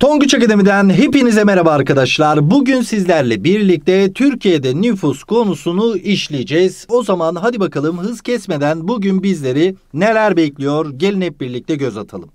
Tonguç Akademi'den hepinize merhaba arkadaşlar. Bugün sizlerle birlikte Türkiye'de nüfus konusunu işleyeceğiz. O zaman hadi bakalım hız kesmeden bugün bizleri neler bekliyor? Gelin hep birlikte göz atalım.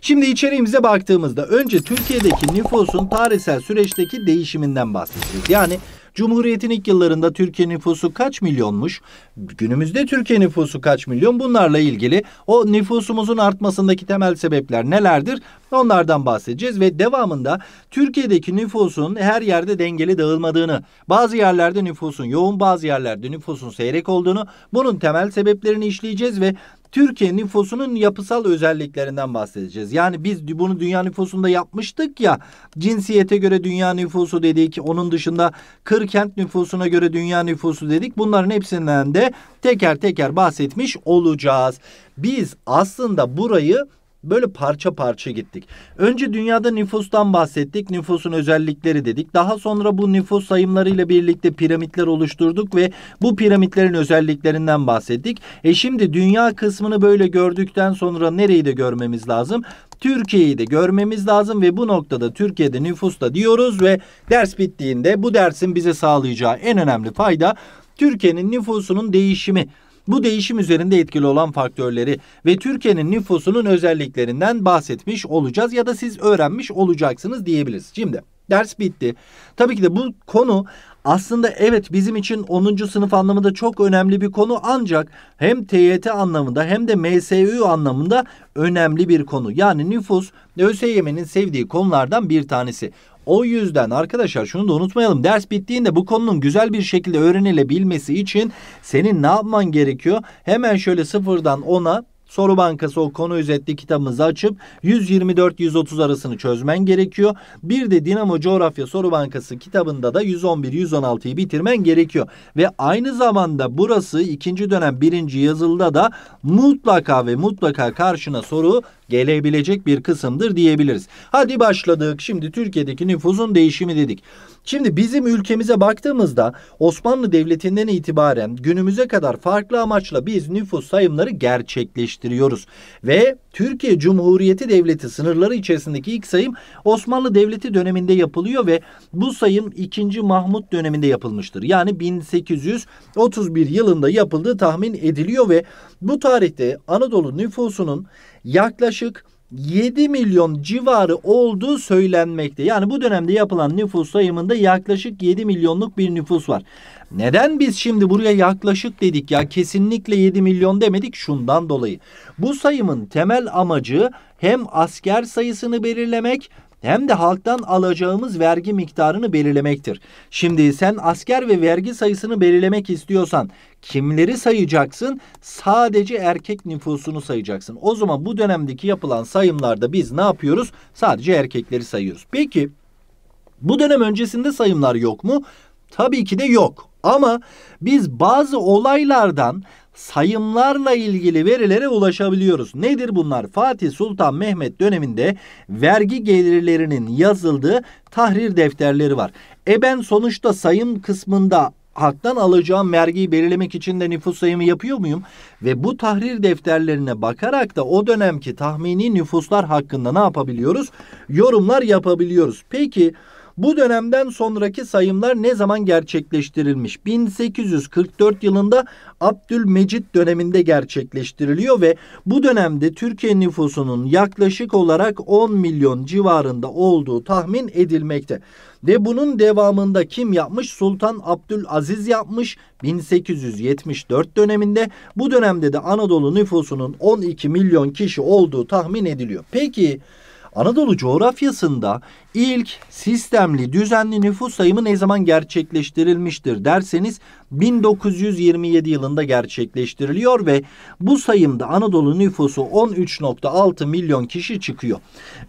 Şimdi içeriğimize baktığımızda önce Türkiye'deki nüfusun tarihsel süreçteki değişiminden bahsedeceğiz. Yani Cumhuriyet'in ilk yıllarında Türkiye nüfusu kaç milyonmuş? günümüzde Türkiye nüfusu kaç milyon bunlarla ilgili o nüfusumuzun artmasındaki temel sebepler nelerdir onlardan bahsedeceğiz ve devamında Türkiye'deki nüfusun her yerde dengeli dağılmadığını bazı yerlerde nüfusun yoğun bazı yerlerde nüfusun seyrek olduğunu bunun temel sebeplerini işleyeceğiz ve Türkiye nüfusunun yapısal özelliklerinden bahsedeceğiz. Yani biz bunu dünya nüfusunda yapmıştık ya cinsiyete göre dünya nüfusu dedik. Onun dışında kır kent nüfusuna göre dünya nüfusu dedik. Bunların hepsinden de teker teker bahsetmiş olacağız. Biz aslında burayı böyle parça parça gittik. Önce dünyada nüfustan bahsettik. Nüfusun özellikleri dedik. Daha sonra bu nüfus sayımlarıyla birlikte piramitler oluşturduk ve bu piramitlerin özelliklerinden bahsettik. E şimdi dünya kısmını böyle gördükten sonra nereyi de görmemiz lazım? Türkiye'yi de görmemiz lazım ve bu noktada Türkiye'de nüfusta diyoruz ve ders bittiğinde bu dersin bize sağlayacağı en önemli fayda Türkiye'nin nüfusunun değişimi bu değişim üzerinde etkili olan faktörleri ve Türkiye'nin nüfusunun özelliklerinden bahsetmiş olacağız ya da siz öğrenmiş olacaksınız diyebiliriz. Şimdi ders bitti. Tabii ki de bu konu aslında evet bizim için 10. sınıf anlamında çok önemli bir konu ancak hem TYT anlamında hem de MSU anlamında önemli bir konu. Yani nüfus ÖSYM'nin sevdiği konulardan bir tanesi. O yüzden arkadaşlar şunu da unutmayalım. Ders bittiğinde bu konunun güzel bir şekilde öğrenilebilmesi için senin ne yapman gerekiyor? Hemen şöyle sıfırdan ona Soru Bankası o konu özetli kitabımızı açıp 124-130 arasını çözmen gerekiyor. Bir de Dinamo Coğrafya Soru Bankası kitabında da 111-116'yı bitirmen gerekiyor. Ve aynı zamanda burası ikinci dönem birinci yazılıda da mutlaka ve mutlaka karşına soru gelebilecek bir kısımdır diyebiliriz. Hadi başladık. Şimdi Türkiye'deki nüfusun değişimi dedik. Şimdi bizim ülkemize baktığımızda Osmanlı Devleti'nden itibaren günümüze kadar farklı amaçla biz nüfus sayımları gerçekleştiriyoruz. Ve Türkiye Cumhuriyeti Devleti sınırları içerisindeki ilk sayım Osmanlı Devleti döneminde yapılıyor ve bu sayım 2. Mahmut döneminde yapılmıştır. Yani 1831 yılında yapıldığı tahmin ediliyor ve bu tarihte Anadolu nüfusunun yaklaşık 7 milyon civarı olduğu söylenmekte. Yani bu dönemde yapılan nüfus sayımında yaklaşık 7 milyonluk bir nüfus var. Neden biz şimdi buraya yaklaşık dedik ya kesinlikle 7 milyon demedik şundan dolayı. Bu sayımın temel amacı hem asker sayısını belirlemek hem de halktan alacağımız vergi miktarını belirlemektir. Şimdi sen asker ve vergi sayısını belirlemek istiyorsan kimleri sayacaksın? Sadece erkek nüfusunu sayacaksın. O zaman bu dönemdeki yapılan sayımlarda biz ne yapıyoruz? Sadece erkekleri sayıyoruz. Peki bu dönem öncesinde sayımlar yok mu? Tabii ki de yok. Ama biz bazı olaylardan sayımlarla ilgili verilere ulaşabiliyoruz. Nedir bunlar? Fatih Sultan Mehmet döneminde vergi gelirlerinin yazıldığı tahrir defterleri var. E ben sonuçta sayım kısmında haktan alacağım vergiyi belirlemek için de nüfus sayımı yapıyor muyum? Ve bu tahrir defterlerine bakarak da o dönemki tahmini nüfuslar hakkında ne yapabiliyoruz? Yorumlar yapabiliyoruz. Peki bu bu dönemden sonraki sayımlar ne zaman gerçekleştirilmiş? 1844 yılında Abdülmecit döneminde gerçekleştiriliyor ve bu dönemde Türkiye nüfusunun yaklaşık olarak 10 milyon civarında olduğu tahmin edilmekte. Ve bunun devamında kim yapmış? Sultan Abdülaziz yapmış 1874 döneminde. Bu dönemde de Anadolu nüfusunun 12 milyon kişi olduğu tahmin ediliyor. Peki Anadolu coğrafyasında ilk sistemli düzenli nüfus sayımı ne zaman gerçekleştirilmiştir derseniz 1927 yılında gerçekleştiriliyor ve bu sayımda Anadolu nüfusu 13.6 milyon kişi çıkıyor.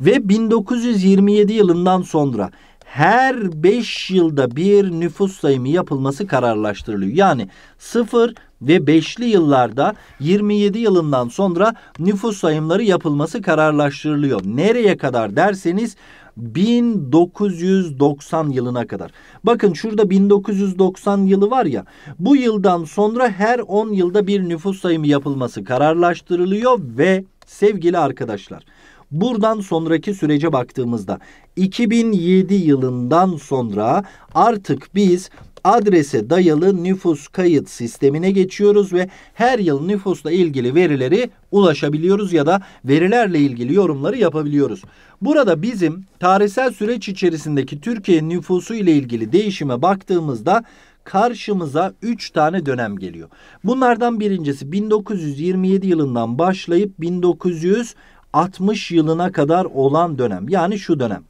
Ve 1927 yılından sonra her 5 yılda bir nüfus sayımı yapılması kararlaştırılıyor. Yani 0 ve 5'li yıllarda 27 yılından sonra nüfus sayımları yapılması kararlaştırılıyor. Nereye kadar derseniz 1990 yılına kadar. Bakın şurada 1990 yılı var ya. Bu yıldan sonra her 10 yılda bir nüfus sayımı yapılması kararlaştırılıyor ve sevgili arkadaşlar Buradan sonraki sürece baktığımızda 2007 yılından sonra artık biz adrese dayalı nüfus kayıt sistemine geçiyoruz ve her yıl nüfusla ilgili verileri ulaşabiliyoruz ya da verilerle ilgili yorumları yapabiliyoruz. Burada bizim tarihsel süreç içerisindeki Türkiye nüfusu ile ilgili değişime baktığımızda karşımıza 3 tane dönem geliyor. Bunlardan birincisi 1927 yılından başlayıp 1900 60 yılına kadar olan dönem yani şu dönem.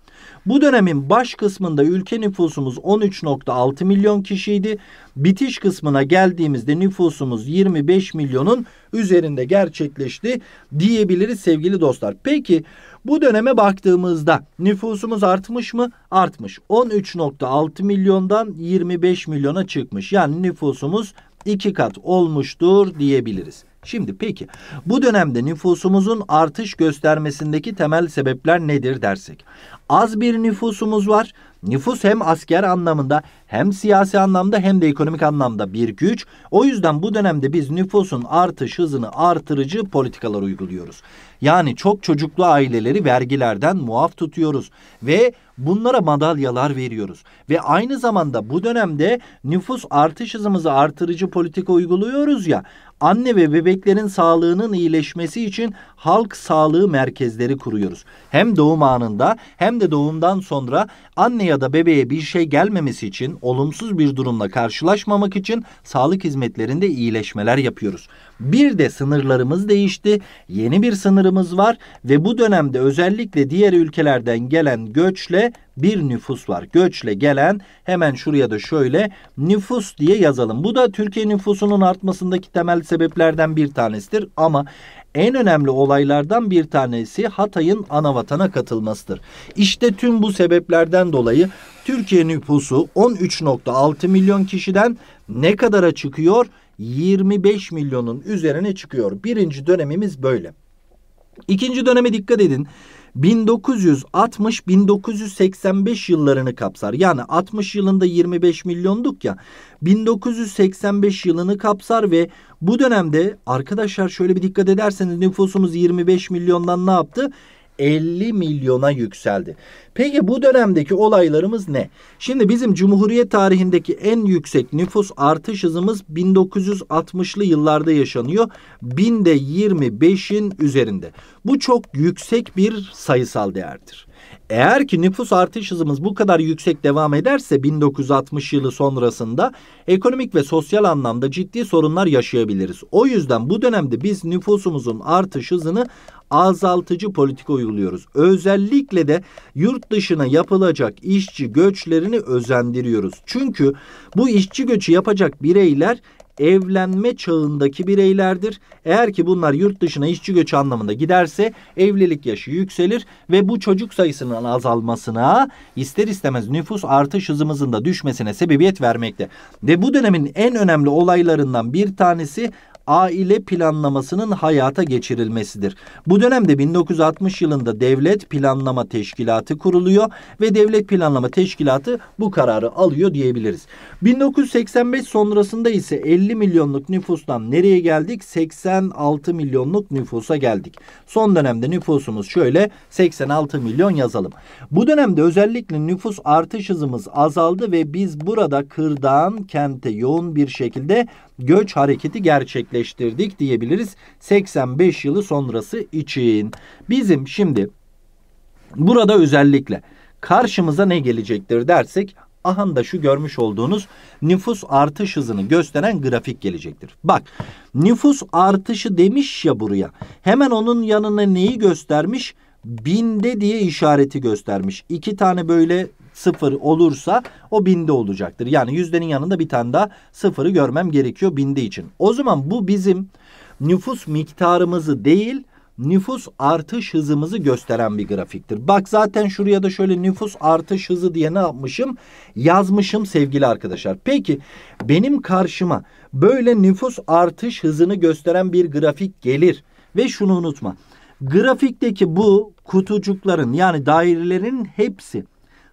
Bu dönemin baş kısmında ülke nüfusumuz 13.6 milyon kişiydi. Bitiş kısmına geldiğimizde nüfusumuz 25 milyonun üzerinde gerçekleşti diyebiliriz sevgili dostlar. Peki bu döneme baktığımızda nüfusumuz artmış mı? Artmış. 13.6 milyondan 25 milyona çıkmış. Yani nüfusumuz iki kat olmuştur diyebiliriz. Şimdi peki bu dönemde nüfusumuzun artış göstermesindeki temel sebepler nedir dersek? Az bir nüfusumuz var. Nüfus hem asker anlamında hem siyasi anlamda hem de ekonomik anlamda bir güç. O yüzden bu dönemde biz nüfusun artış hızını artırıcı politikalar uyguluyoruz. Yani çok çocuklu aileleri vergilerden muaf tutuyoruz ve bunlara madalyalar veriyoruz. Ve aynı zamanda bu dönemde nüfus artış hızımızı artırıcı politika uyguluyoruz ya anne ve bebeklerin sağlığının iyileşmesi için halk sağlığı merkezleri kuruyoruz. Hem doğum anında hem de doğumdan sonra anne ya da bebeğe bir şey gelmemesi için, olumsuz bir durumla karşılaşmamak için sağlık hizmetlerinde iyileşmeler yapıyoruz. Bir de sınırlarımız değişti. Yeni bir sınırımız var ve bu dönemde özellikle diğer ülkelerden gelen göçle bir nüfus var. Göçle gelen hemen şuraya da şöyle nüfus diye yazalım. Bu da Türkiye nüfusunun artmasındaki temel sebeplerden bir tanesidir ama en önemli olaylardan bir tanesi Hatay'ın anavatana katılmasıdır. İşte tüm bu sebeplerden dolayı Türkiye nüfusu 13.6 milyon kişiden ne kadara çıkıyor? 25 milyonun üzerine çıkıyor. Birinci dönemimiz böyle. İkinci döneme dikkat edin. 1960-1985 yıllarını kapsar. Yani 60 yılında 25 milyonduk ya. 1985 yılını kapsar ve bu dönemde arkadaşlar şöyle bir dikkat ederseniz nüfusumuz 25 milyondan ne yaptı? 50 milyona yükseldi. Peki bu dönemdeki olaylarımız ne? Şimdi bizim Cumhuriyet tarihindeki en yüksek nüfus artış hızımız 1960'lı yıllarda yaşanıyor. Binde 25'in üzerinde. Bu çok yüksek bir sayısal değerdir. Eğer ki nüfus artış hızımız bu kadar yüksek devam ederse 1960 yılı sonrasında ekonomik ve sosyal anlamda ciddi sorunlar yaşayabiliriz. O yüzden bu dönemde biz nüfusumuzun artış hızını azaltıcı politika uyguluyoruz. Özellikle de yurt dışına yapılacak işçi göçlerini özendiriyoruz. Çünkü bu işçi göçü yapacak bireyler evlenme çağındaki bireylerdir. Eğer ki bunlar yurt dışına işçi göçü anlamında giderse evlilik yaşı yükselir ve bu çocuk sayısının azalmasına ister istemez nüfus artış hızımızın da düşmesine sebebiyet vermekte. Ve bu dönemin en önemli olaylarından bir tanesi aile planlamasının hayata geçirilmesidir. Bu dönemde 1960 yılında Devlet Planlama Teşkilatı kuruluyor ve Devlet Planlama Teşkilatı bu kararı alıyor diyebiliriz. 1985 sonrasında ise 50 milyonluk nüfustan nereye geldik? 86 milyonluk nüfusa geldik. Son dönemde nüfusumuz şöyle 86 milyon yazalım. Bu dönemde özellikle nüfus artış hızımız azaldı ve biz burada kırdan kente yoğun bir şekilde göç hareketi gerçekleştirdik diyebiliriz 85 yılı sonrası için. Bizim şimdi burada özellikle karşımıza ne gelecektir dersek ahan da şu görmüş olduğunuz nüfus artış hızını gösteren grafik gelecektir. Bak nüfus artışı demiş ya buraya hemen onun yanına neyi göstermiş? Binde diye işareti göstermiş. İki tane böyle sıfır olursa o binde olacaktır. Yani yüzdenin yanında bir tane daha sıfırı görmem gerekiyor binde için. O zaman bu bizim nüfus miktarımızı değil nüfus artış hızımızı gösteren bir grafiktir. Bak zaten şuraya da şöyle nüfus artış hızı diye ne yapmışım? Yazmışım sevgili arkadaşlar. Peki benim karşıma böyle nüfus artış hızını gösteren bir grafik gelir. Ve şunu unutma. Grafikteki bu kutucukların yani dairelerin hepsi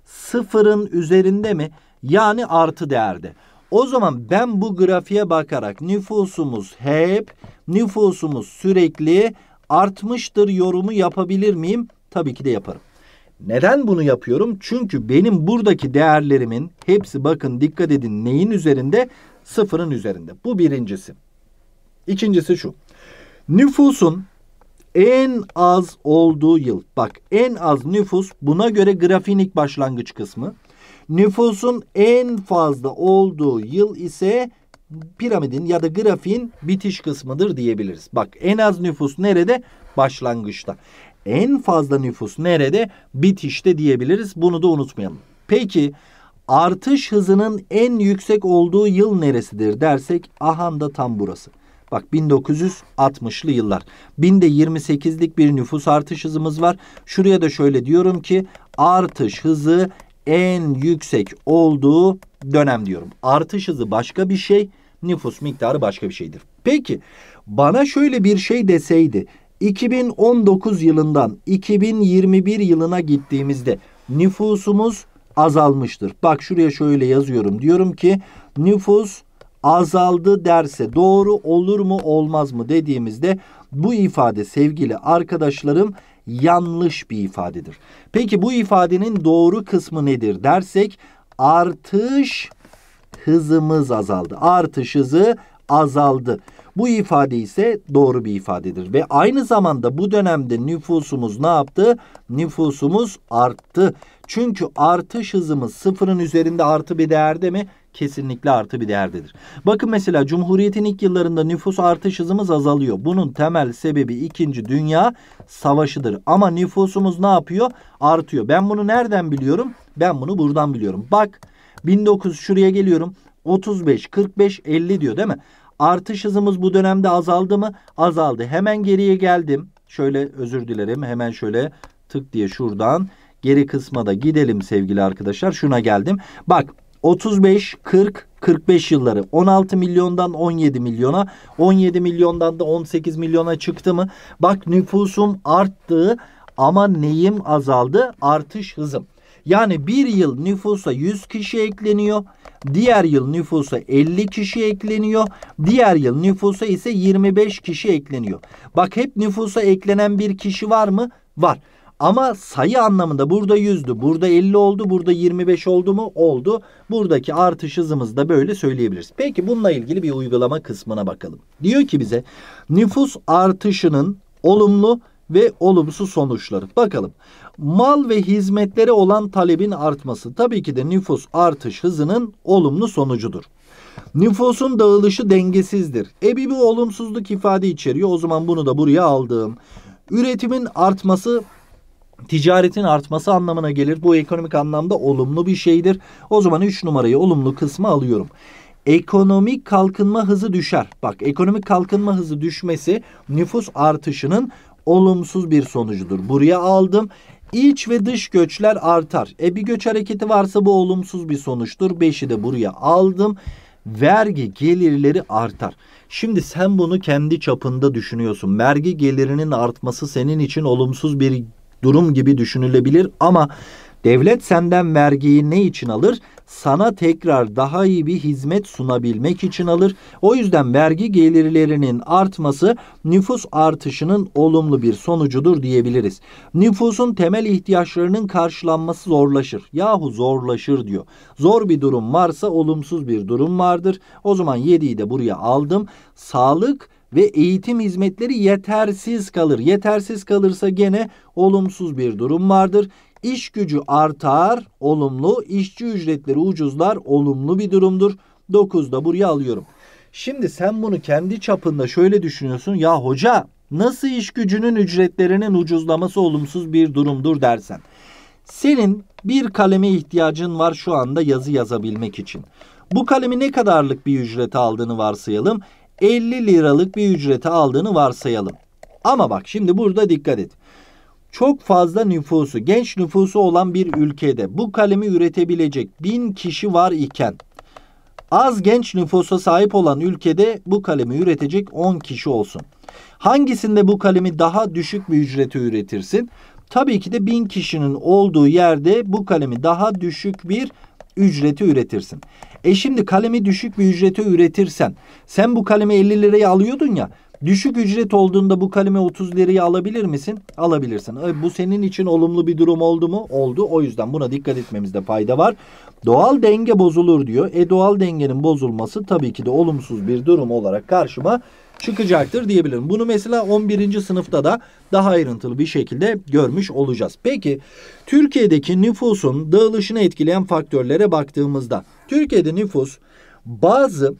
sıfırın üzerinde mi? Yani artı değerde. O zaman ben bu grafiğe bakarak nüfusumuz hep, nüfusumuz sürekli artmıştır yorumu yapabilir miyim? Tabii ki de yaparım. Neden bunu yapıyorum? Çünkü benim buradaki değerlerimin hepsi bakın dikkat edin neyin üzerinde? Sıfırın üzerinde. Bu birincisi. İkincisi şu. Nüfusun en az olduğu yıl. Bak en az nüfus buna göre grafiğin ilk başlangıç kısmı. Nüfusun en fazla olduğu yıl ise piramidin ya da grafiğin bitiş kısmıdır diyebiliriz. Bak en az nüfus nerede? Başlangıçta. En fazla nüfus nerede? Bitişte diyebiliriz. Bunu da unutmayalım. Peki artış hızının en yüksek olduğu yıl neresidir dersek ahanda tam burası. Bak 1960'lı yıllar. Binde 28'lik bir nüfus artış hızımız var. Şuraya da şöyle diyorum ki artış hızı en yüksek olduğu dönem diyorum. Artış hızı başka bir şey, nüfus miktarı başka bir şeydir. Peki bana şöyle bir şey deseydi 2019 yılından 2021 yılına gittiğimizde nüfusumuz azalmıştır. Bak şuraya şöyle yazıyorum. Diyorum ki nüfus azaldı derse doğru olur mu olmaz mı dediğimizde bu ifade sevgili arkadaşlarım yanlış bir ifadedir. Peki bu ifadenin doğru kısmı nedir dersek artış hızımız azaldı. Artış hızı azaldı. Bu ifade ise doğru bir ifadedir. Ve aynı zamanda bu dönemde nüfusumuz ne yaptı? Nüfusumuz arttı. Çünkü artış hızımız sıfırın üzerinde artı bir değerde mi? Kesinlikle artı bir değerdedir. Bakın mesela Cumhuriyet'in ilk yıllarında nüfus artış hızımız azalıyor. Bunun temel sebebi 2. Dünya Savaşı'dır. Ama nüfusumuz ne yapıyor? Artıyor. Ben bunu nereden biliyorum? Ben bunu buradan biliyorum. Bak 1900 şuraya geliyorum. 35, 45, 50 diyor değil mi? Artış hızımız bu dönemde azaldı mı? Azaldı. Hemen geriye geldim. Şöyle özür dilerim. Hemen şöyle tık diye şuradan geri kısma da gidelim sevgili arkadaşlar. Şuna geldim. Bak 35, 40, 45 yılları 16 milyondan 17 milyona 17 milyondan da 18 milyona çıktı mı? Bak nüfusum arttı ama neyim azaldı? Artış hızım. Yani bir yıl nüfusa 100 kişi ekleniyor. Diğer yıl nüfusa 50 kişi ekleniyor. Diğer yıl nüfusa ise 25 kişi ekleniyor. Bak hep nüfusa eklenen bir kişi var mı? Var. Ama sayı anlamında burada 100'dü, burada 50 oldu, burada 25 oldu mu? Oldu. Buradaki artış hızımız da böyle söyleyebiliriz. Peki bununla ilgili bir uygulama kısmına bakalım. Diyor ki bize nüfus artışının olumlu ve olumsuz sonuçları. Bakalım. Mal ve hizmetlere olan talebin artması tabii ki de nüfus artış hızının olumlu sonucudur. Nüfusun dağılışı dengesizdir. E bir, olumsuzluk ifade içeriyor. O zaman bunu da buraya aldım. Üretimin artması ticaretin artması anlamına gelir. Bu ekonomik anlamda olumlu bir şeydir. O zaman 3 numarayı olumlu kısmı alıyorum. Ekonomik kalkınma hızı düşer. Bak ekonomik kalkınma hızı düşmesi nüfus artışının olumsuz bir sonucudur. Buraya aldım. İç ve dış göçler artar. E bir göç hareketi varsa bu olumsuz bir sonuçtur. 5'i de buraya aldım. Vergi gelirleri artar. Şimdi sen bunu kendi çapında düşünüyorsun. Vergi gelirinin artması senin için olumsuz bir durum gibi düşünülebilir ama devlet senden vergiyi ne için alır? sana tekrar daha iyi bir hizmet sunabilmek için alır. O yüzden vergi gelirlerinin artması nüfus artışının olumlu bir sonucudur diyebiliriz. Nüfusun temel ihtiyaçlarının karşılanması zorlaşır. Yahu zorlaşır diyor. Zor bir durum varsa olumsuz bir durum vardır. O zaman 7'yi de buraya aldım. Sağlık ve eğitim hizmetleri yetersiz kalır. Yetersiz kalırsa gene olumsuz bir durum vardır iş gücü artar, olumlu. İşçi ücretleri ucuzlar, olumlu bir durumdur. 9 da buraya alıyorum. Şimdi sen bunu kendi çapında şöyle düşünüyorsun. Ya hoca nasıl iş gücünün ücretlerinin ucuzlaması olumsuz bir durumdur dersen. Senin bir kaleme ihtiyacın var şu anda yazı yazabilmek için. Bu kalemi ne kadarlık bir ücrete aldığını varsayalım. 50 liralık bir ücrete aldığını varsayalım. Ama bak şimdi burada dikkat et. Çok fazla nüfusu, genç nüfusu olan bir ülkede bu kalemi üretebilecek bin kişi var iken az genç nüfusa sahip olan ülkede bu kalemi üretecek 10 kişi olsun. Hangisinde bu kalemi daha düşük bir ücrete üretirsin? Tabii ki de bin kişinin olduğu yerde bu kalemi daha düşük bir ücreti üretirsin. E şimdi kalemi düşük bir ücrete üretirsen sen bu kalemi 50 liraya alıyordun ya Düşük ücret olduğunda bu kaleme 30 liraya alabilir misin? Alabilirsin. E, bu senin için olumlu bir durum oldu mu? Oldu. O yüzden buna dikkat etmemizde fayda var. Doğal denge bozulur diyor. E doğal dengenin bozulması tabii ki de olumsuz bir durum olarak karşıma çıkacaktır diyebilirim. Bunu mesela 11. sınıfta da daha ayrıntılı bir şekilde görmüş olacağız. Peki Türkiye'deki nüfusun dağılışını etkileyen faktörlere baktığımızda Türkiye'de nüfus bazı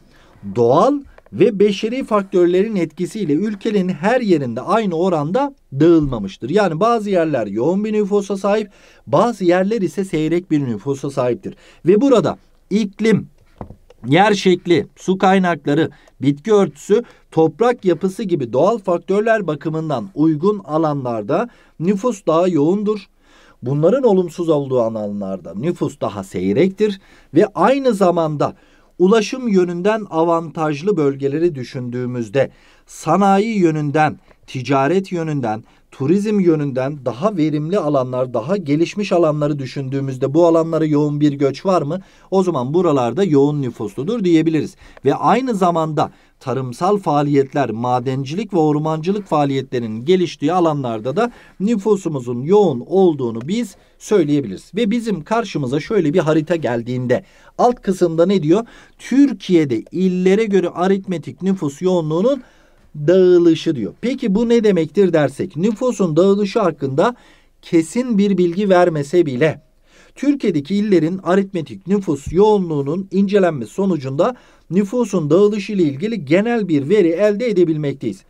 doğal ve beşeri faktörlerin etkisiyle ülkenin her yerinde aynı oranda dağılmamıştır. Yani bazı yerler yoğun bir nüfusa sahip, bazı yerler ise seyrek bir nüfusa sahiptir. Ve burada iklim, yer şekli, su kaynakları, bitki örtüsü, toprak yapısı gibi doğal faktörler bakımından uygun alanlarda nüfus daha yoğundur. Bunların olumsuz olduğu alanlarda nüfus daha seyrektir ve aynı zamanda ulaşım yönünden avantajlı bölgeleri düşündüğümüzde sanayi yönünden, ticaret yönünden, turizm yönünden daha verimli alanlar, daha gelişmiş alanları düşündüğümüzde bu alanlara yoğun bir göç var mı? O zaman buralarda yoğun nüfusludur diyebiliriz. Ve aynı zamanda tarımsal faaliyetler, madencilik ve ormancılık faaliyetlerinin geliştiği alanlarda da nüfusumuzun yoğun olduğunu biz söyleyebiliriz. Ve bizim karşımıza şöyle bir harita geldiğinde alt kısımda ne diyor? Türkiye'de illere göre aritmetik nüfus yoğunluğunun dağılışı diyor. Peki bu ne demektir dersek nüfusun dağılışı hakkında kesin bir bilgi vermese bile Türkiye'deki illerin aritmetik nüfus yoğunluğunun incelenmesi sonucunda nüfusun dağılışı ile ilgili genel bir veri elde edebilmekteyiz.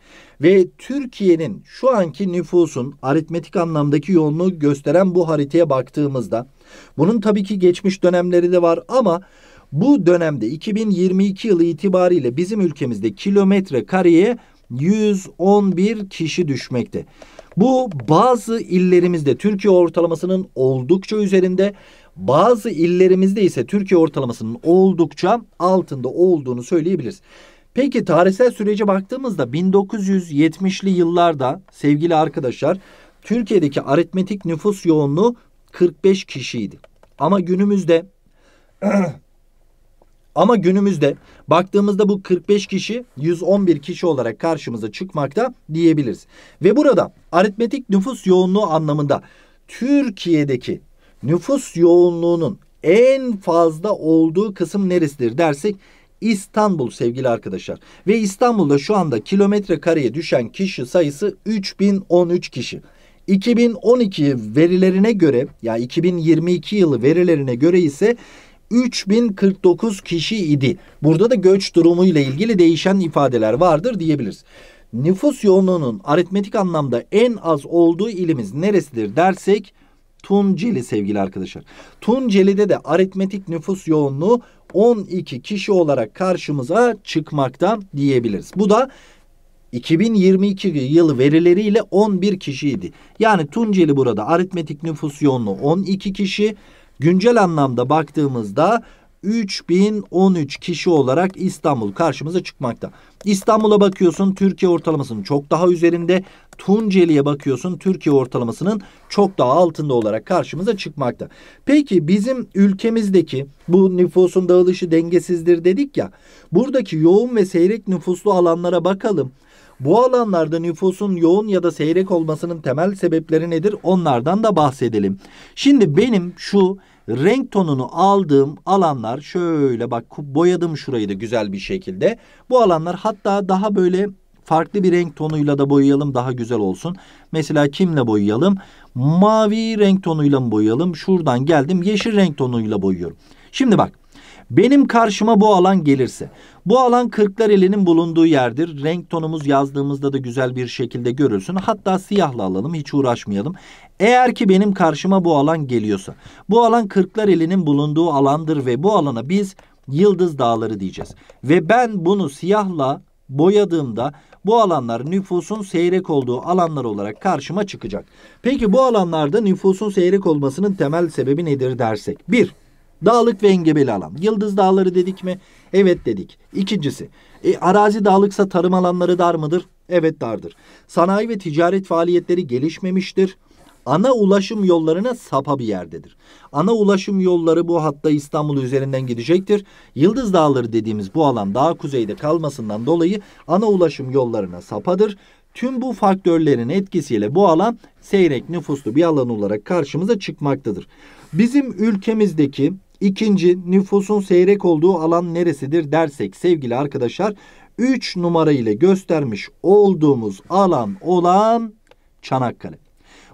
Ve Türkiye'nin şu anki nüfusun aritmetik anlamdaki yoğunluğu gösteren bu haritaya baktığımızda bunun tabii ki geçmiş dönemleri de var ama bu dönemde 2022 yılı itibariyle bizim ülkemizde kilometre kareye 111 kişi düşmekte. Bu bazı illerimizde Türkiye ortalamasının oldukça üzerinde bazı illerimizde ise Türkiye ortalamasının oldukça altında olduğunu söyleyebiliriz. Peki tarihsel sürece baktığımızda 1970'li yıllarda sevgili arkadaşlar Türkiye'deki aritmetik nüfus yoğunluğu 45 kişiydi. Ama günümüzde ama günümüzde baktığımızda bu 45 kişi 111 kişi olarak karşımıza çıkmakta diyebiliriz. Ve burada aritmetik nüfus yoğunluğu anlamında Türkiye'deki nüfus yoğunluğunun en fazla olduğu kısım neresidir dersek İstanbul sevgili arkadaşlar. Ve İstanbul'da şu anda kilometre kareye düşen kişi sayısı 3013 kişi. 2012 verilerine göre ya 2022 yılı verilerine göre ise 3049 kişi idi. Burada da göç durumu ile ilgili değişen ifadeler vardır diyebiliriz. Nüfus yoğunluğunun aritmetik anlamda en az olduğu ilimiz neresidir dersek Tunceli sevgili arkadaşlar. Tunceli'de de aritmetik nüfus yoğunluğu 12 kişi olarak karşımıza çıkmaktan diyebiliriz. Bu da 2022 yılı verileriyle 11 kişiydi. Yani Tunceli burada aritmetik nüfus yoğunluğu 12 kişi, güncel anlamda baktığımızda 3013 kişi olarak İstanbul karşımıza çıkmakta. İstanbul'a bakıyorsun Türkiye ortalamasının çok daha üzerinde. Tunceli'ye bakıyorsun Türkiye ortalamasının çok daha altında olarak karşımıza çıkmakta. Peki bizim ülkemizdeki bu nüfusun dağılışı dengesizdir dedik ya. Buradaki yoğun ve seyrek nüfuslu alanlara bakalım. Bu alanlarda nüfusun yoğun ya da seyrek olmasının temel sebepleri nedir? Onlardan da bahsedelim. Şimdi benim şu renk tonunu aldığım alanlar şöyle bak boyadım şurayı da güzel bir şekilde. Bu alanlar hatta daha böyle farklı bir renk tonuyla da boyayalım daha güzel olsun. Mesela kimle boyayalım? Mavi renk tonuyla mı boyayalım? Şuradan geldim yeşil renk tonuyla boyuyorum. Şimdi bak benim karşıma bu alan gelirse. Bu alan Kırklareli'nin bulunduğu yerdir. Renk tonumuz yazdığımızda da güzel bir şekilde görürsün. Hatta siyahla alalım hiç uğraşmayalım. Eğer ki benim karşıma bu alan geliyorsa. Bu alan Kırklareli'nin bulunduğu alandır ve bu alana biz Yıldız Dağları diyeceğiz. Ve ben bunu siyahla boyadığımda bu alanlar nüfusun seyrek olduğu alanlar olarak karşıma çıkacak. Peki bu alanlarda nüfusun seyrek olmasının temel sebebi nedir dersek? bir Dağlık ve engebeli alan. Yıldız dağları dedik mi? Evet dedik. İkincisi, e, arazi dağlıksa tarım alanları dar mıdır? Evet dardır. Sanayi ve ticaret faaliyetleri gelişmemiştir. Ana ulaşım yollarına sapa bir yerdedir. Ana ulaşım yolları bu hatta İstanbul üzerinden gidecektir. Yıldız Dağları dediğimiz bu alan daha kuzeyde kalmasından dolayı ana ulaşım yollarına sapadır. Tüm bu faktörlerin etkisiyle bu alan seyrek nüfuslu bir alan olarak karşımıza çıkmaktadır. Bizim ülkemizdeki İkinci nüfusun seyrek olduğu alan neresidir dersek sevgili arkadaşlar 3 numara ile göstermiş olduğumuz alan olan Çanakkale.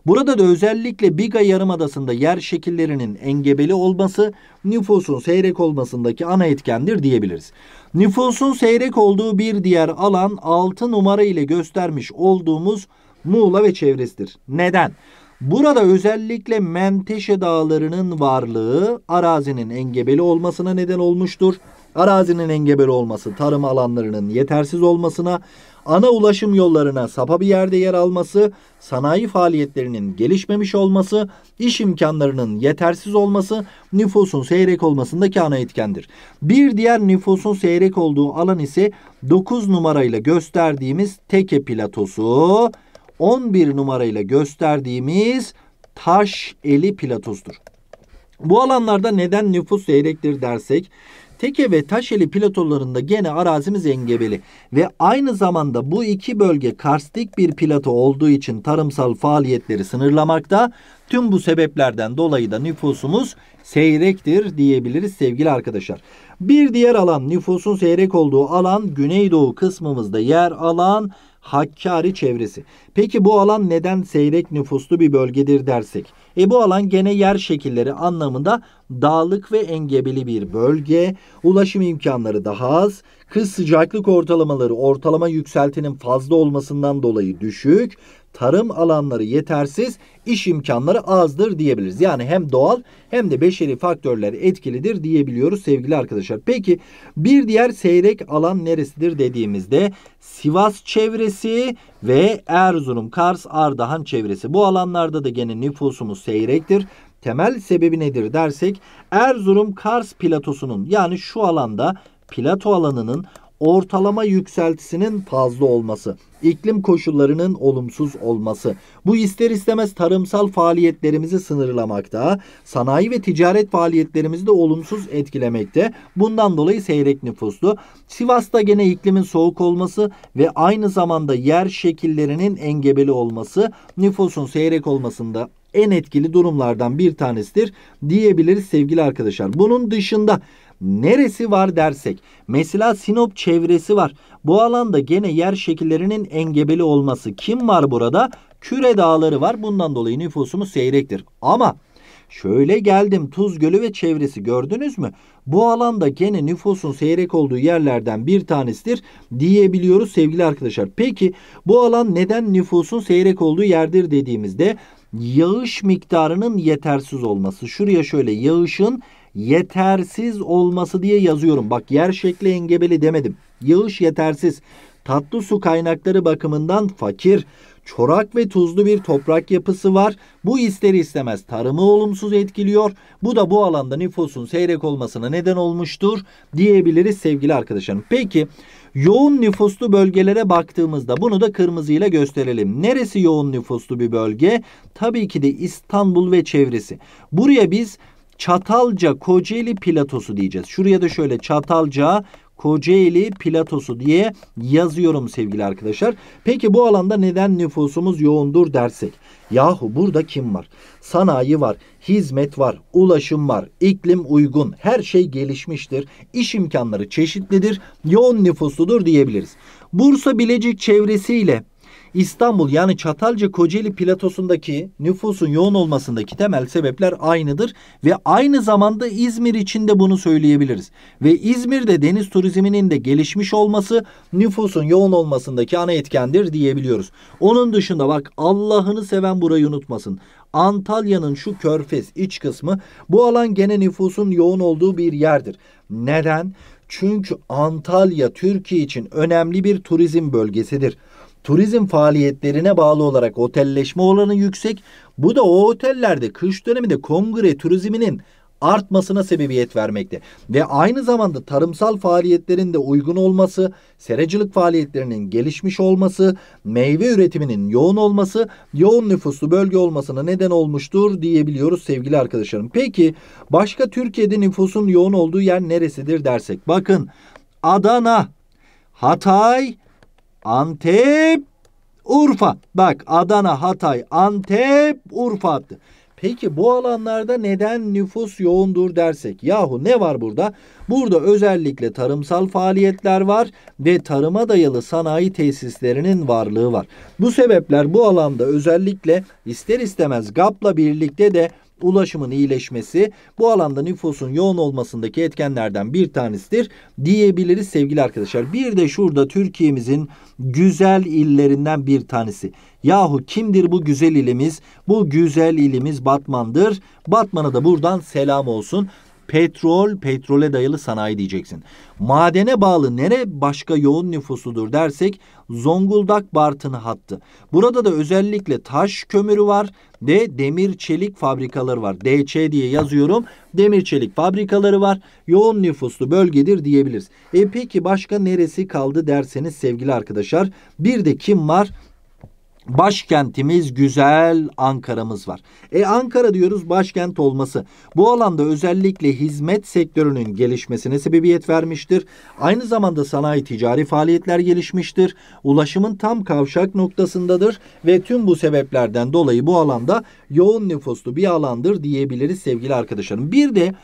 Burada da özellikle Biga Yarımadası'nda yer şekillerinin engebeli olması nüfusun seyrek olmasındaki ana etkendir diyebiliriz. Nüfusun seyrek olduğu bir diğer alan 6 numara ile göstermiş olduğumuz Muğla ve çevresidir. Neden? Burada özellikle Menteşe dağlarının varlığı arazinin engebeli olmasına neden olmuştur. Arazinin engebeli olması tarım alanlarının yetersiz olmasına, ana ulaşım yollarına sapa bir yerde yer alması, sanayi faaliyetlerinin gelişmemiş olması, iş imkanlarının yetersiz olması nüfusun seyrek olmasındaki ana etkendir. Bir diğer nüfusun seyrek olduğu alan ise 9 numarayla gösterdiğimiz Teke platosu. 11 numarayla gösterdiğimiz taş eli platosudur. Bu alanlarda neden nüfus seyrektir dersek Teke ve Taşeli platolarında gene arazimiz engebeli ve aynı zamanda bu iki bölge karstik bir plato olduğu için tarımsal faaliyetleri sınırlamakta. Tüm bu sebeplerden dolayı da nüfusumuz seyrektir diyebiliriz sevgili arkadaşlar. Bir diğer alan nüfusun seyrek olduğu alan Güneydoğu kısmımızda yer alan Hakkari çevresi. Peki bu alan neden seyrek nüfuslu bir bölgedir dersek? E bu alan gene yer şekilleri anlamında dağlık ve engebeli bir bölge. Ulaşım imkanları daha az. Kış sıcaklık ortalamaları ortalama yükseltinin fazla olmasından dolayı düşük. Tarım alanları yetersiz, iş imkanları azdır diyebiliriz. Yani hem doğal hem de beşeri faktörler etkilidir diyebiliyoruz sevgili arkadaşlar. Peki bir diğer seyrek alan neresidir dediğimizde Sivas çevresi ve Erzurum, Kars, Ardahan çevresi. Bu alanlarda da gene nüfusumuz seyrektir. Temel sebebi nedir dersek Erzurum Kars platosunun yani şu alanda plato alanının ortalama yükseltisinin fazla olması, iklim koşullarının olumsuz olması. Bu ister istemez tarımsal faaliyetlerimizi sınırlamakta, sanayi ve ticaret faaliyetlerimizi de olumsuz etkilemekte. Bundan dolayı seyrek nüfuslu. Sivas'ta gene iklimin soğuk olması ve aynı zamanda yer şekillerinin engebeli olması nüfusun seyrek olmasında en etkili durumlardan bir tanesidir diyebiliriz sevgili arkadaşlar. Bunun dışında neresi var dersek mesela Sinop çevresi var. Bu alanda gene yer şekillerinin engebeli olması kim var burada? Küre dağları var. Bundan dolayı nüfusumuz seyrektir. Ama şöyle geldim Tuz Gölü ve çevresi gördünüz mü? Bu alanda gene nüfusun seyrek olduğu yerlerden bir tanesidir diyebiliyoruz sevgili arkadaşlar. Peki bu alan neden nüfusun seyrek olduğu yerdir dediğimizde yağış miktarının yetersiz olması. Şuraya şöyle yağışın yetersiz olması diye yazıyorum. Bak yer şekli engebeli demedim. Yağış yetersiz. Tatlı su kaynakları bakımından fakir, çorak ve tuzlu bir toprak yapısı var. Bu ister istemez tarımı olumsuz etkiliyor. Bu da bu alanda nüfusun seyrek olmasına neden olmuştur diyebiliriz sevgili arkadaşlarım. Peki yoğun nüfuslu bölgelere baktığımızda bunu da kırmızıyla gösterelim. Neresi yoğun nüfuslu bir bölge? Tabii ki de İstanbul ve çevresi. Buraya biz Çatalca Kocaeli platosu diyeceğiz. Şuraya da şöyle Çatalca Kocaeli platosu diye yazıyorum sevgili arkadaşlar. Peki bu alanda neden nüfusumuz yoğundur dersek? Yahu burada kim var? Sanayi var, hizmet var, ulaşım var, iklim uygun, her şey gelişmiştir, iş imkanları çeşitlidir, yoğun nüfusludur diyebiliriz. Bursa Bilecik çevresiyle İstanbul yani Çatalca Kocaeli platosundaki nüfusun yoğun olmasındaki temel sebepler aynıdır ve aynı zamanda İzmir için de bunu söyleyebiliriz. Ve İzmir'de deniz turizminin de gelişmiş olması nüfusun yoğun olmasındaki ana etkendir diyebiliyoruz. Onun dışında bak Allah'ını seven burayı unutmasın. Antalya'nın şu körfez iç kısmı bu alan gene nüfusun yoğun olduğu bir yerdir. Neden? Çünkü Antalya Türkiye için önemli bir turizm bölgesidir turizm faaliyetlerine bağlı olarak otelleşme oranı yüksek. Bu da o otellerde kış döneminde kongre turizminin artmasına sebebiyet vermekte. Ve aynı zamanda tarımsal faaliyetlerin de uygun olması, seracılık faaliyetlerinin gelişmiş olması, meyve üretiminin yoğun olması, yoğun nüfuslu bölge olmasına neden olmuştur diyebiliyoruz sevgili arkadaşlarım. Peki başka Türkiye'de nüfusun yoğun olduğu yer neresidir dersek? Bakın Adana, Hatay, Antep, Urfa. Bak Adana, Hatay, Antep, Urfa attı. Peki bu alanlarda neden nüfus yoğundur dersek? Yahu ne var burada? Burada özellikle tarımsal faaliyetler var ve tarıma dayalı sanayi tesislerinin varlığı var. Bu sebepler bu alanda özellikle ister istemez GAP'la birlikte de ulaşımın iyileşmesi bu alanda nüfusun yoğun olmasındaki etkenlerden bir tanesidir diyebiliriz sevgili arkadaşlar. Bir de şurada Türkiye'mizin güzel illerinden bir tanesi. Yahu kimdir bu güzel ilimiz? Bu güzel ilimiz Batman'dır. Batman'a da buradan selam olsun. Petrol, petrole dayalı sanayi diyeceksin. Madene bağlı nere başka yoğun nüfusudur dersek Zonguldak Bartın hattı. Burada da özellikle taş kömürü var ve demir çelik fabrikaları var. DC diye yazıyorum. Demir çelik fabrikaları var. Yoğun nüfuslu bölgedir diyebiliriz. E peki başka neresi kaldı derseniz sevgili arkadaşlar. Bir de kim var? Başkentimiz güzel Ankara'mız var. E Ankara diyoruz başkent olması. Bu alanda özellikle hizmet sektörünün gelişmesine sebebiyet vermiştir. Aynı zamanda sanayi ticari faaliyetler gelişmiştir. Ulaşımın tam kavşak noktasındadır ve tüm bu sebeplerden dolayı bu alanda yoğun nüfuslu bir alandır diyebiliriz sevgili arkadaşlarım. Bir de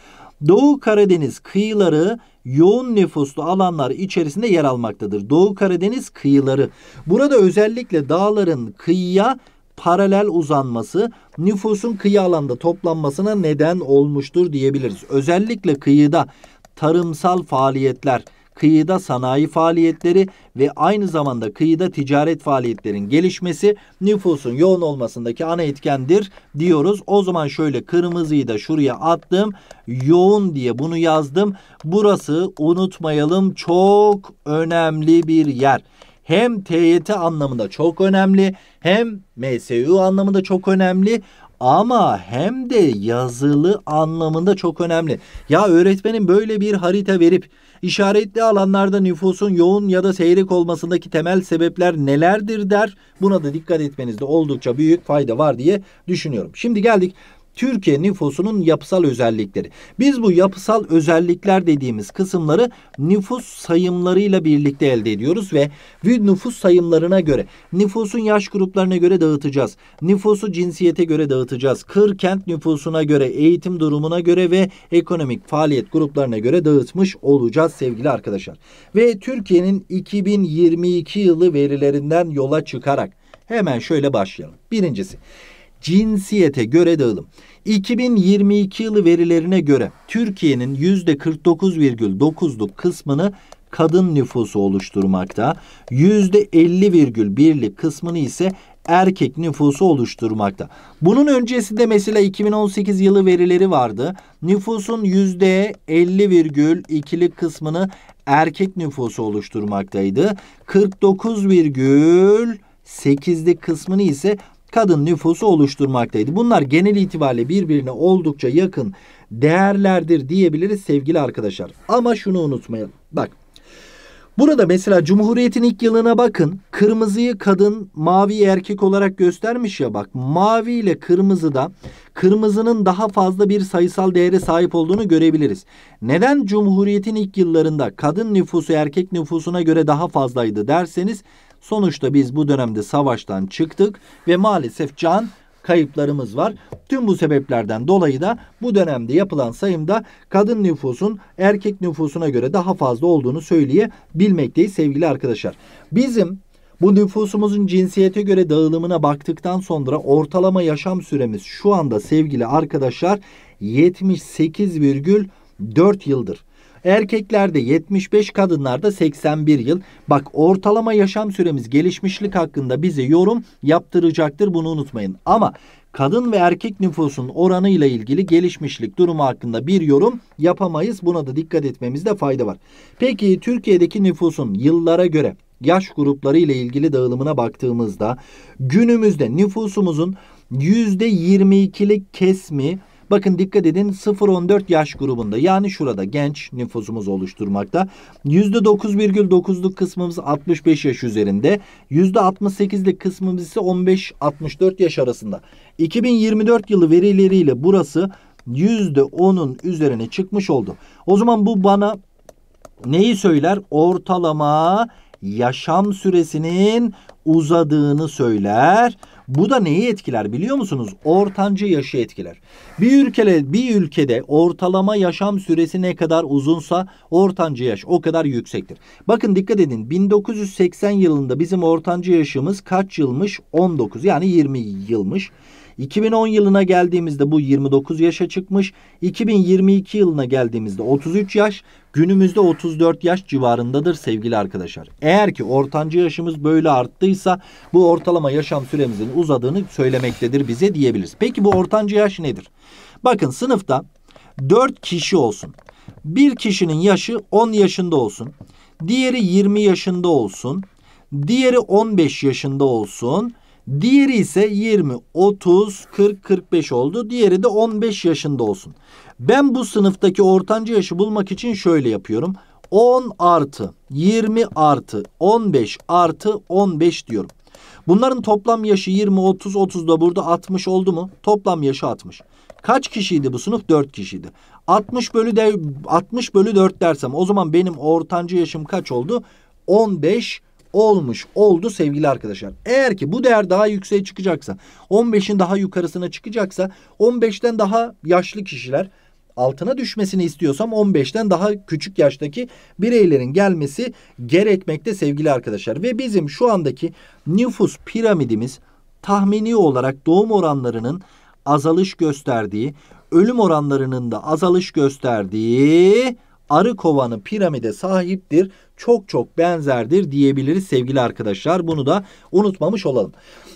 Doğu Karadeniz kıyıları yoğun nüfuslu alanlar içerisinde yer almaktadır. Doğu Karadeniz kıyıları. Burada özellikle dağların kıyıya paralel uzanması nüfusun kıyı alanda toplanmasına neden olmuştur diyebiliriz. Özellikle kıyıda tarımsal faaliyetler, kıyıda sanayi faaliyetleri ve aynı zamanda kıyıda ticaret faaliyetlerin gelişmesi nüfusun yoğun olmasındaki ana etkendir diyoruz. O zaman şöyle kırmızıyı da şuraya attım. Yoğun diye bunu yazdım. Burası unutmayalım çok önemli bir yer hem TYT anlamında çok önemli hem MSU anlamında çok önemli ama hem de yazılı anlamında çok önemli. Ya öğretmenin böyle bir harita verip İşaretli alanlarda nüfusun yoğun ya da seyrek olmasındaki temel sebepler nelerdir der. Buna da dikkat etmenizde oldukça büyük fayda var diye düşünüyorum. Şimdi geldik Türkiye nüfusunun yapısal özellikleri. Biz bu yapısal özellikler dediğimiz kısımları nüfus sayımlarıyla birlikte elde ediyoruz ve nüfus sayımlarına göre nüfusun yaş gruplarına göre dağıtacağız. Nüfusu cinsiyete göre dağıtacağız. Kır kent nüfusuna göre, eğitim durumuna göre ve ekonomik faaliyet gruplarına göre dağıtmış olacağız sevgili arkadaşlar. Ve Türkiye'nin 2022 yılı verilerinden yola çıkarak hemen şöyle başlayalım. Birincisi cinsiyete göre dağılım. 2022 yılı verilerine göre Türkiye'nin %49,9'luk kısmını kadın nüfusu oluşturmakta, %50,1'lik kısmını ise erkek nüfusu oluşturmakta. Bunun öncesi de mesela 2018 yılı verileri vardı. Nüfusun %50,2'lik kısmını erkek nüfusu oluşturmaktaydı. 49,8'lik kısmını ise kadın nüfusu oluşturmaktaydı. Bunlar genel itibariyle birbirine oldukça yakın değerlerdir diyebiliriz sevgili arkadaşlar. Ama şunu unutmayalım. Bak Burada mesela Cumhuriyet'in ilk yılına bakın. Kırmızıyı kadın, mavi erkek olarak göstermiş ya bak. Mavi ile kırmızı da kırmızının daha fazla bir sayısal değere sahip olduğunu görebiliriz. Neden Cumhuriyet'in ilk yıllarında kadın nüfusu erkek nüfusuna göre daha fazlaydı derseniz Sonuçta biz bu dönemde savaştan çıktık ve maalesef can kayıplarımız var. Tüm bu sebeplerden dolayı da bu dönemde yapılan sayımda kadın nüfusun erkek nüfusuna göre daha fazla olduğunu söyleyebilmekteyiz sevgili arkadaşlar. Bizim bu nüfusumuzun cinsiyete göre dağılımına baktıktan sonra ortalama yaşam süremiz şu anda sevgili arkadaşlar 78,4 yıldır. Erkeklerde 75, kadınlarda 81 yıl. Bak ortalama yaşam süremiz gelişmişlik hakkında bize yorum yaptıracaktır bunu unutmayın. Ama kadın ve erkek nüfusun oranı ile ilgili gelişmişlik durumu hakkında bir yorum yapamayız. Buna da dikkat etmemizde fayda var. Peki Türkiye'deki nüfusun yıllara göre yaş grupları ile ilgili dağılımına baktığımızda günümüzde nüfusumuzun %22'lik kesmi Bakın dikkat edin 0-14 yaş grubunda yani şurada genç nüfusumuz oluşturmakta. %9,9'luk kısmımız 65 yaş üzerinde. %68'lik kısmımız ise 15-64 yaş arasında. 2024 yılı verileriyle burası %10'un üzerine çıkmış oldu. O zaman bu bana neyi söyler? Ortalama yaşam süresinin uzadığını söyler. Bu da neyi etkiler biliyor musunuz? Ortanca yaşı etkiler. Bir ülkede bir ülkede ortalama yaşam süresi ne kadar uzunsa ortanca yaş o kadar yüksektir. Bakın dikkat edin 1980 yılında bizim ortanca yaşımız kaç yılmış? 19 yani 20 yılmış. 2010 yılına geldiğimizde bu 29 yaşa çıkmış. 2022 yılına geldiğimizde 33 yaş, günümüzde 34 yaş civarındadır sevgili arkadaşlar. Eğer ki ortancı yaşımız böyle arttıysa bu ortalama yaşam süremizin uzadığını söylemektedir bize diyebiliriz. Peki bu ortancı yaş nedir? Bakın sınıfta 4 kişi olsun. Bir kişinin yaşı 10 yaşında olsun. Diğeri 20 yaşında olsun. Diğeri 15 yaşında olsun. Diğeri ise 20, 30, 40, 45 oldu. Diğeri de 15 yaşında olsun. Ben bu sınıftaki ortanca yaşı bulmak için şöyle yapıyorum. 10 artı 20 artı 15 artı 15 diyorum. Bunların toplam yaşı 20, 30, 30 da burada 60 oldu mu? Toplam yaşı 60. Kaç kişiydi bu sınıf? 4 kişiydi. 60 bölü, de, 60 bölü 4 dersem o zaman benim ortanca yaşım kaç oldu? 15 olmuş oldu sevgili arkadaşlar. Eğer ki bu değer daha yükseğe çıkacaksa 15'in daha yukarısına çıkacaksa 15'ten daha yaşlı kişiler altına düşmesini istiyorsam 15'ten daha küçük yaştaki bireylerin gelmesi gerekmekte sevgili arkadaşlar. Ve bizim şu andaki nüfus piramidimiz tahmini olarak doğum oranlarının azalış gösterdiği, ölüm oranlarının da azalış gösterdiği arı kovanı piramide sahiptir. Çok çok benzerdir diyebiliriz sevgili arkadaşlar. Bunu da unutmamış olalım.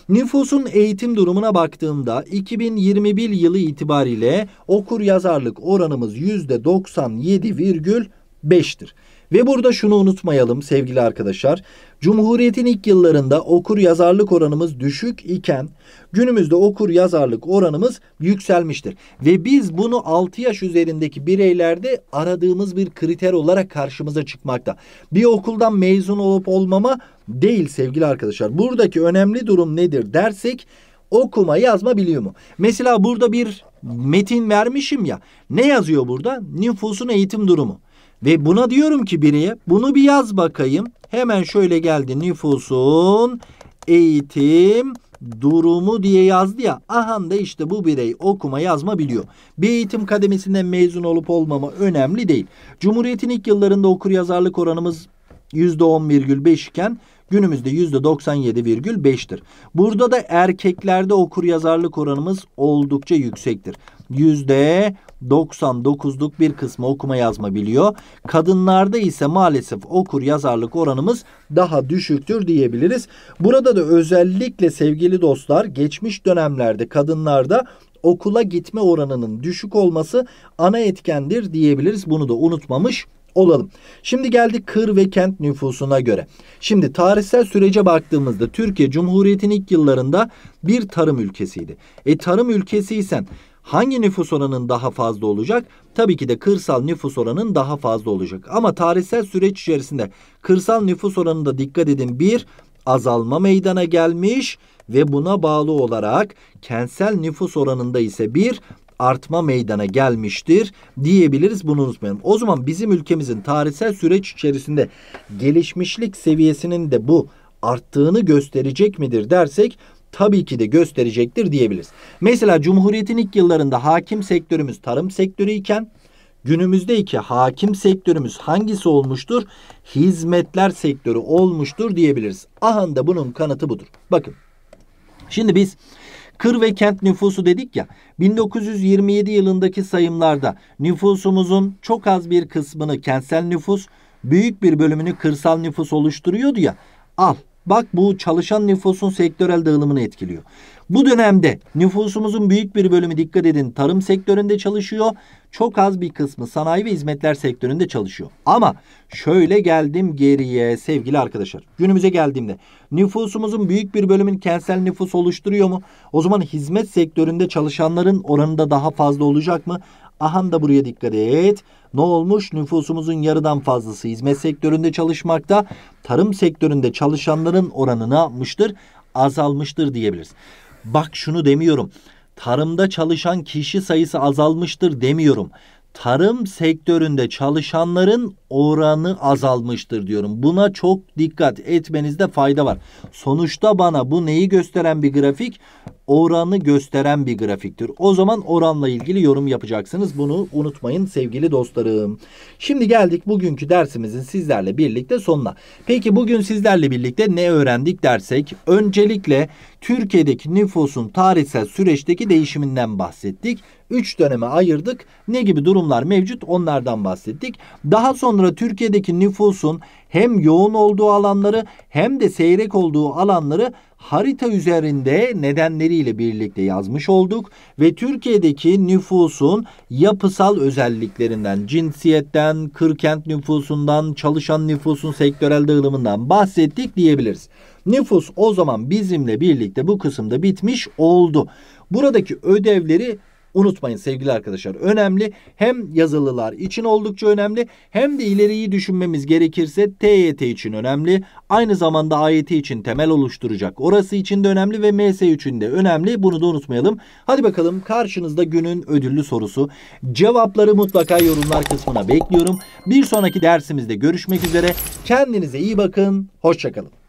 Nüfusun eğitim durumuna baktığımda 2021 yılı itibariyle okur yazarlık oranımız %97,4 5'tir. Ve burada şunu unutmayalım sevgili arkadaşlar. Cumhuriyetin ilk yıllarında okur yazarlık oranımız düşük iken günümüzde okur yazarlık oranımız yükselmiştir. Ve biz bunu 6 yaş üzerindeki bireylerde aradığımız bir kriter olarak karşımıza çıkmakta. Bir okuldan mezun olup olmama değil sevgili arkadaşlar. Buradaki önemli durum nedir dersek okuma yazma biliyor mu? Mesela burada bir metin vermişim ya. Ne yazıyor burada? Nüfusun eğitim durumu. Ve buna diyorum ki biriye bunu bir yaz bakayım. Hemen şöyle geldi nüfusun eğitim durumu diye yazdı ya. Ahan da işte bu birey okuma yazma biliyor. Bir eğitim kademesinden mezun olup olmama önemli değil. Cumhuriyet'in ilk yıllarında okur yazarlık oranımız %10,5 iken günümüzde %97,5'tir. Burada da erkeklerde okur yazarlık oranımız oldukça yüksektir. %99'luk bir kısmı okuma yazma biliyor. Kadınlarda ise maalesef okur yazarlık oranımız daha düşüktür diyebiliriz. Burada da özellikle sevgili dostlar geçmiş dönemlerde kadınlarda okula gitme oranının düşük olması ana etkendir diyebiliriz. Bunu da unutmamış olalım. Şimdi geldik kır ve kent nüfusuna göre. Şimdi tarihsel sürece baktığımızda Türkiye Cumhuriyeti'nin ilk yıllarında bir tarım ülkesiydi. E tarım ülkesiysen Hangi nüfus oranının daha fazla olacak? Tabii ki de kırsal nüfus oranının daha fazla olacak. Ama tarihsel süreç içerisinde kırsal nüfus oranında dikkat edin. Bir, azalma meydana gelmiş ve buna bağlı olarak kentsel nüfus oranında ise bir artma meydana gelmiştir diyebiliriz. Bunu unutmayalım. O zaman bizim ülkemizin tarihsel süreç içerisinde gelişmişlik seviyesinin de bu arttığını gösterecek midir dersek tabii ki de gösterecektir diyebiliriz. Mesela Cumhuriyet'in ilk yıllarında hakim sektörümüz tarım sektörü iken günümüzdeki hakim sektörümüz hangisi olmuştur? Hizmetler sektörü olmuştur diyebiliriz. Ahanda bunun kanıtı budur. Bakın şimdi biz kır ve kent nüfusu dedik ya 1927 yılındaki sayımlarda nüfusumuzun çok az bir kısmını kentsel nüfus büyük bir bölümünü kırsal nüfus oluşturuyordu ya al Bak bu çalışan nüfusun sektörel dağılımını etkiliyor. Bu dönemde nüfusumuzun büyük bir bölümü dikkat edin tarım sektöründe çalışıyor. Çok az bir kısmı sanayi ve hizmetler sektöründe çalışıyor. Ama şöyle geldim geriye sevgili arkadaşlar. Günümüze geldiğimde nüfusumuzun büyük bir bölümünü kentsel nüfus oluşturuyor mu? O zaman hizmet sektöründe çalışanların oranı da daha fazla olacak mı? Ahan da buraya dikkat et. Ne olmuş? Nüfusumuzun yarıdan fazlası hizmet sektöründe çalışmakta. Tarım sektöründe çalışanların oranı ne yapmıştır? Azalmıştır diyebiliriz. Bak şunu demiyorum. Tarımda çalışan kişi sayısı azalmıştır demiyorum. Tarım sektöründe çalışanların oranı azalmıştır diyorum. Buna çok dikkat etmenizde fayda var. Sonuçta bana bu neyi gösteren bir grafik? oranı gösteren bir grafiktir. O zaman oranla ilgili yorum yapacaksınız. Bunu unutmayın sevgili dostlarım. Şimdi geldik bugünkü dersimizin sizlerle birlikte sonuna. Peki bugün sizlerle birlikte ne öğrendik dersek? Öncelikle Türkiye'deki nüfusun tarihsel süreçteki değişiminden bahsettik. 3 döneme ayırdık. Ne gibi durumlar mevcut onlardan bahsettik. Daha sonra Türkiye'deki nüfusun hem yoğun olduğu alanları hem de seyrek olduğu alanları harita üzerinde nedenleriyle birlikte yazmış olduk ve Türkiye'deki nüfusun yapısal özelliklerinden, cinsiyetten, kırkent nüfusundan, çalışan nüfusun sektörel dağılımından bahsettik diyebiliriz. Nüfus o zaman bizimle birlikte bu kısımda bitmiş oldu. Buradaki ödevleri unutmayın sevgili arkadaşlar. Önemli hem yazılılar için oldukça önemli hem de ileriyi düşünmemiz gerekirse TYT için önemli. Aynı zamanda AYT için temel oluşturacak. Orası için de önemli ve MS için de önemli. Bunu da unutmayalım. Hadi bakalım karşınızda günün ödüllü sorusu. Cevapları mutlaka yorumlar kısmına bekliyorum. Bir sonraki dersimizde görüşmek üzere. Kendinize iyi bakın. Hoşçakalın.